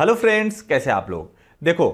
hello friends कैसे आप लोग देखो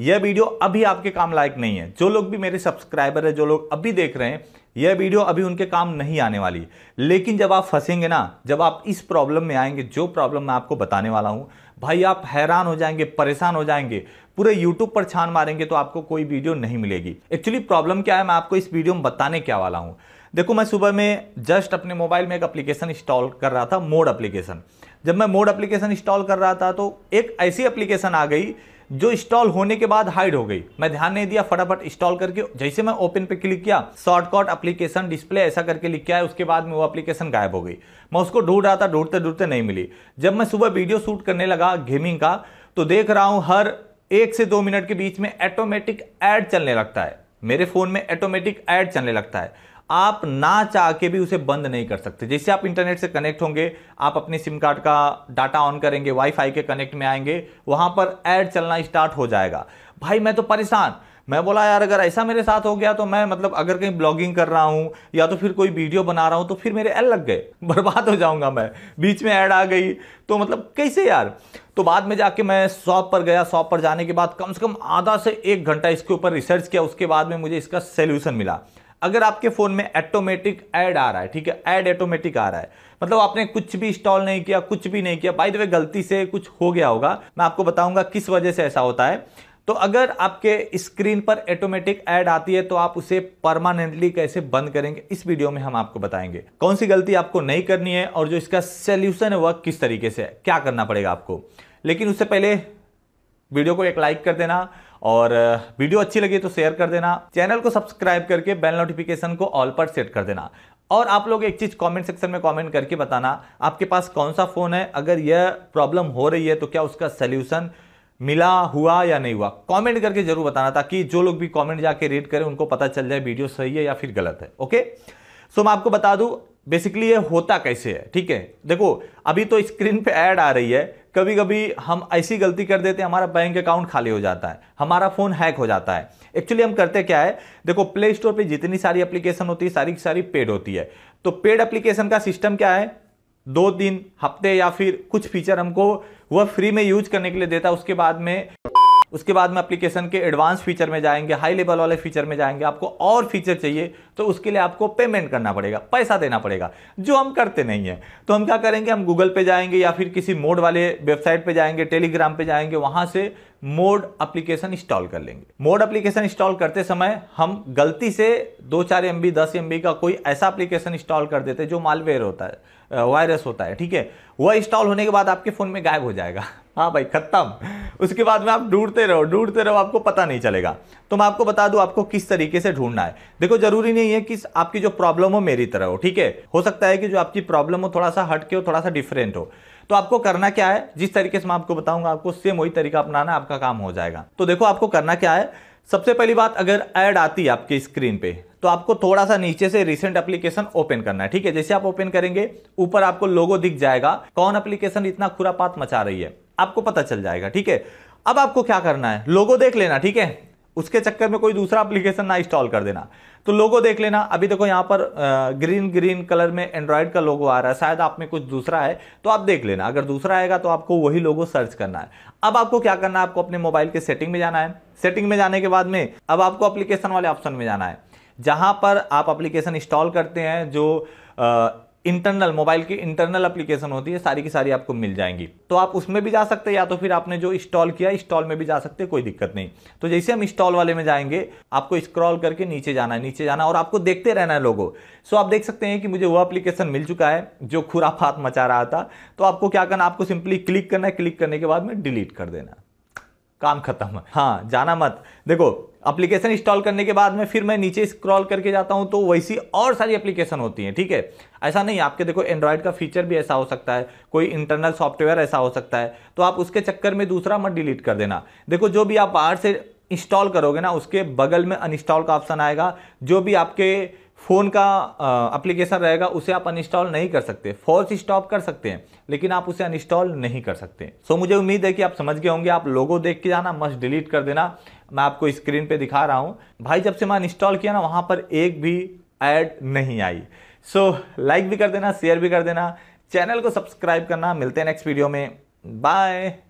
यह वीडियो अभी आपके काम लायक नहीं है जो लोग भी मेरे सब्सक्राइबर है जो लोग अभी देख रहे हैं यह वीडियो अभी उनके काम नहीं आने वाली लेकिन जब आप फंसेंगे ना जब आप इस प्रॉब्लम में आएंगे जो प्रॉब्लम मैं आपको बताने वाला हूँ भाई आप हैरान हो जाएंगे परेशान हो जाएंगे पूरे यूट्यूब पर छान मारेंगे तो आपको कोई वीडियो नहीं मिलेगी एक्चुअली प्रॉब्लम क्या है मैं आपको इस वीडियो में बताने क्या वाला हूँ देखो मैं सुबह में जस्ट अपने मोबाइल में एक एप्लीकेशन इंस्टॉल कर रहा था मोड एप्लीकेशन जब मैं मोड एप्लीकेशन इंस्टॉल कर रहा था तो एक ऐसी एप्लीकेशन आ गई जो इंस्टॉल होने के बाद हाइड हो गई मैं ध्यान नहीं दिया फटाफट इंस्टॉल करके जैसे मैं ओपन पे क्लिक किया शॉर्टकट एप्लीकेशन डिस्प्ले ऐसा करके लिख किया है उसके बाद में वो एप्लीकेशन गायब हो गई मैं उसको ढूंढ रहा था ढूंढते ढूंढते नहीं मिली जब मैं सुबह वीडियो शूट करने लगा गेमिंग का तो देख रहा हूँ हर एक से दो मिनट के बीच में ऑटोमेटिक ऐड चलने लगता है मेरे फ़ोन में ऑटोमेटिक ऐड चलने लगता है आप ना चाह के भी उसे बंद नहीं कर सकते जैसे आप इंटरनेट से कनेक्ट होंगे आप अपने सिम कार्ड का डाटा ऑन करेंगे वाईफाई के कनेक्ट में आएंगे वहां पर ऐड चलना स्टार्ट हो जाएगा भाई मैं तो परेशान मैं बोला यार अगर ऐसा मेरे साथ हो गया तो मैं मतलब अगर कहीं ब्लॉगिंग कर रहा हूँ या तो फिर कोई वीडियो बना रहा हूँ तो फिर मेरे एल लग गए बर्बाद हो जाऊँगा मैं बीच में ऐड आ गई तो मतलब कैसे यार तो बाद में जाके मैं शॉप पर गया शॉप पर जाने के बाद कम से कम आधा से एक घंटा इसके ऊपर रिसर्च किया उसके बाद में मुझे इसका सोल्यूशन मिला अगर आपके फ़ोन में ऑटोमेटिक ऐड आ रहा है ठीक है ऐड ऑटोमेटिक आ रहा है मतलब आपने कुछ भी इंस्टॉल नहीं किया कुछ भी नहीं किया बाई द वे गलती से कुछ हो गया होगा मैं आपको बताऊंगा किस वजह से ऐसा होता है तो अगर आपके स्क्रीन पर ऑटोमेटिक ऐड आती है तो आप उसे परमानेंटली कैसे बंद करेंगे इस वीडियो में हम आपको बताएंगे कौन सी गलती आपको नहीं करनी है और जो इसका सोल्यूशन है वह किस तरीके से है क्या करना पड़ेगा आपको लेकिन उससे पहले वीडियो को एक लाइक कर देना और वीडियो अच्छी लगी तो शेयर कर देना चैनल को सब्सक्राइब करके बेल नोटिफिकेशन को ऑल पर सेट कर देना और आप लोग एक चीज़ कमेंट सेक्शन में कमेंट करके बताना आपके पास कौन सा फ़ोन है अगर यह प्रॉब्लम हो रही है तो क्या उसका सोल्यूशन मिला हुआ या नहीं हुआ कमेंट करके जरूर बताना ताकि जो लोग भी कमेंट जाके रीड करें उनको पता चल जाए वीडियो सही है या फिर गलत है ओके सो मैं आपको बता दूं बेसिकली ये होता कैसे है ठीक है देखो अभी तो स्क्रीन पे ऐड आ रही है कभी कभी हम ऐसी गलती कर देते हैं हमारा बैंक अकाउंट खाली हो जाता है हमारा फ़ोन हैक हो जाता है एक्चुअली हम करते क्या है देखो प्ले स्टोर पर जितनी सारी एप्लीकेशन होती है सारी की सारी पेड होती है तो पेड एप्लीकेशन का सिस्टम क्या है दो दिन हफ्ते या फिर कुछ फीचर हमको वह फ्री में यूज करने के लिए देता है उसके बाद में उसके बाद में एप्लीकेशन के एडवांस फीचर में जाएंगे हाई लेवल वाले फीचर में जाएंगे आपको और फीचर चाहिए तो उसके लिए आपको पेमेंट करना पड़ेगा पैसा देना पड़ेगा जो हम करते नहीं हैं तो हम क्या करेंगे हम गूगल पे जाएंगे या फिर किसी मोड वाले वेबसाइट पर जाएंगे टेलीग्राम पे जाएंगे वहाँ से मोड अप्लीकेशन इंस्टॉल कर लेंगे मोड अप्लीकेशन इंस्टॉल करते समय हम गलती से दो चार एम बी दस एम बी का कोई ऐसा अप्लीकेशन इंस्टॉल कर देते जो मालवेयर होता है वायरस होता है ठीक है वह इंस्टॉल होने के बाद आपके फ़ोन में गायब हो जाएगा हाँ भाई खत्म उसके बाद में आप ढूंढते रहो ढूंढते रहो आपको पता नहीं चलेगा तो मैं आपको बता दूं आपको किस तरीके से ढूंढना है देखो जरूरी नहीं है कि आपकी जो प्रॉब्लम हो मेरी तरह हो ठीक है हो सकता है कि जो आपकी प्रॉब्लम हो थोड़ा सा हट के हो थोड़ा सा डिफरेंट हो तो आपको करना क्या है जिस तरीके से मैं आपको बताऊंगा आपको सेम वही तरीका अपनाना आपका काम हो जाएगा तो देखो आपको करना क्या है सबसे पहली बात अगर ऐड आती है आपकी स्क्रीन पे तो आपको थोड़ा सा नीचे से रिसेंट एप्लीकेशन ओपन करना है ठीक है जैसे आप ओपन करेंगे ऊपर आपको लोगो दिख जाएगा कौन एप्लीकेशन इतना खुरापात मचा रही है आपको पता चल जाएगा ठीक है अब आपको क्या करना है लोगो देख लेना ठीक है उसके चक्कर में कोई दूसरा एप्लीकेशन ना इंस्टॉल कर देना तो लोगो देख लेना अभी देखो यहाँ पर ग्रीन ग्रीन कलर में एंड्रॉयड का लोगो आ रहा है शायद आप में कुछ दूसरा है तो आप देख लेना अगर दूसरा आएगा तो आपको वही लोगो सर्च करना है अब आपको क्या करना है आपको अपने मोबाइल के सेटिंग में जाना है सेटिंग में जाने के बाद में अब आपको अप्लीकेशन वाले ऑप्शन में जाना है जहाँ पर आप अप्लीकेशन इंस्टॉल करते हैं जो इंटरनल मोबाइल की इंटरनल एप्लीकेशन होती है सारी की सारी आपको मिल जाएंगी तो आप उसमें भी जा सकते हैं या तो फिर आपने जो इंस्टॉल किया इंस्टॉल में भी जा सकते हैं कोई दिक्कत नहीं तो जैसे हम इंस्टॉल वाले में जाएंगे आपको स्क्रॉल करके नीचे जाना है नीचे जाना और आपको देखते रहना है लोगों सो आप देख सकते हैं कि मुझे वो अप्लीकेशन मिल चुका है जो खुराफात मचा रहा था तो आपको क्या करना आपको सिंपली क्लिक करना है क्लिक करने के बाद में डिलीट कर देना काम खत्म हाँ जाना मत देखो एप्लीकेशन इंस्टॉल करने के बाद में फिर मैं नीचे स्क्रॉल करके जाता हूँ तो वैसी और सारी एप्लीकेशन होती हैं ठीक है ऐसा नहीं आपके देखो एंड्रॉयड का फीचर भी ऐसा हो सकता है कोई इंटरनल सॉफ्टवेयर ऐसा हो सकता है तो आप उसके चक्कर में दूसरा मत डिलीट कर देना देखो जो भी आप बाहर से इंस्टॉल करोगे ना उसके बगल में अनइंस्टॉल का ऑप्शन आएगा जो भी आपके फ़ोन का एप्लीकेशन रहेगा उसे आप अनइंस्टॉल नहीं कर सकते फॉल्स स्टॉप कर सकते हैं लेकिन आप उसे अनइंस्टॉल नहीं कर सकते सो so, मुझे उम्मीद है कि आप समझ गए होंगे आप लोगों देख के जाना मस्ट डिलीट कर देना मैं आपको स्क्रीन पे दिखा रहा हूँ भाई जब से मैं अनइंस्टॉल किया ना वहाँ पर एक भी ऐड नहीं आई सो so, लाइक भी कर देना शेयर भी कर देना चैनल को सब्सक्राइब करना मिलते हैं नेक्स्ट वीडियो में बाय